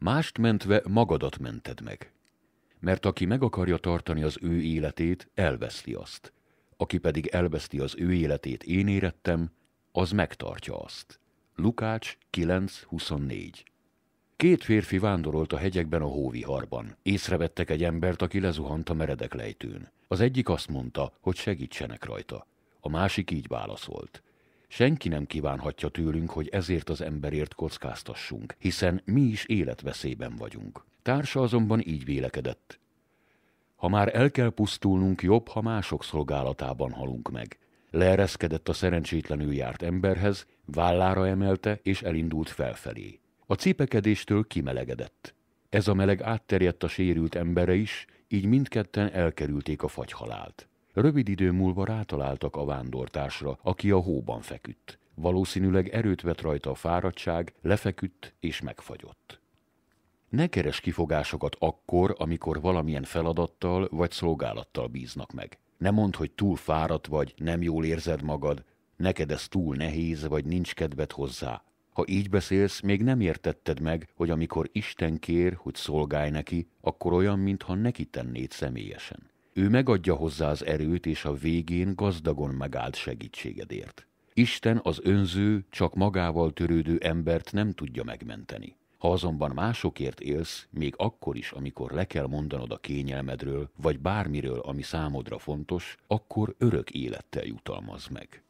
Mást mentve magadat mented meg. Mert aki meg akarja tartani az ő életét, elveszti azt. Aki pedig elveszti az ő életét én érettem, az megtartja azt. Lukács 9.24 Két férfi vándorolt a hegyekben a hóviharban. Észrevettek egy embert, aki lezuhant a meredek lejtőn. Az egyik azt mondta, hogy segítsenek rajta. A másik így válaszolt. Senki nem kívánhatja tőlünk, hogy ezért az emberért kockáztassunk, hiszen mi is életveszélyben vagyunk. Társa azonban így vélekedett. Ha már el kell pusztulnunk, jobb, ha mások szolgálatában halunk meg. Leereszkedett a szerencsétlenül járt emberhez, vállára emelte és elindult felfelé. A cipekedéstől kimelegedett. Ez a meleg átterjedt a sérült embere is, így mindketten elkerülték a fagyhalált. Rövid idő múlva rátaláltak a vándortársra, aki a hóban feküdt. Valószínűleg erőt vett rajta a fáradtság, lefeküdt és megfagyott. Ne keres kifogásokat akkor, amikor valamilyen feladattal vagy szolgálattal bíznak meg. Ne mondd, hogy túl fáradt vagy, nem jól érzed magad, neked ez túl nehéz, vagy nincs kedved hozzá. Ha így beszélsz, még nem értetted meg, hogy amikor Isten kér, hogy szolgálj neki, akkor olyan, mintha neki tennéd személyesen. Ő megadja hozzá az erőt, és a végén gazdagon megállt segítségedért. Isten az önző, csak magával törődő embert nem tudja megmenteni. Ha azonban másokért élsz, még akkor is, amikor le kell mondanod a kényelmedről, vagy bármiről, ami számodra fontos, akkor örök élettel jutalmaz meg.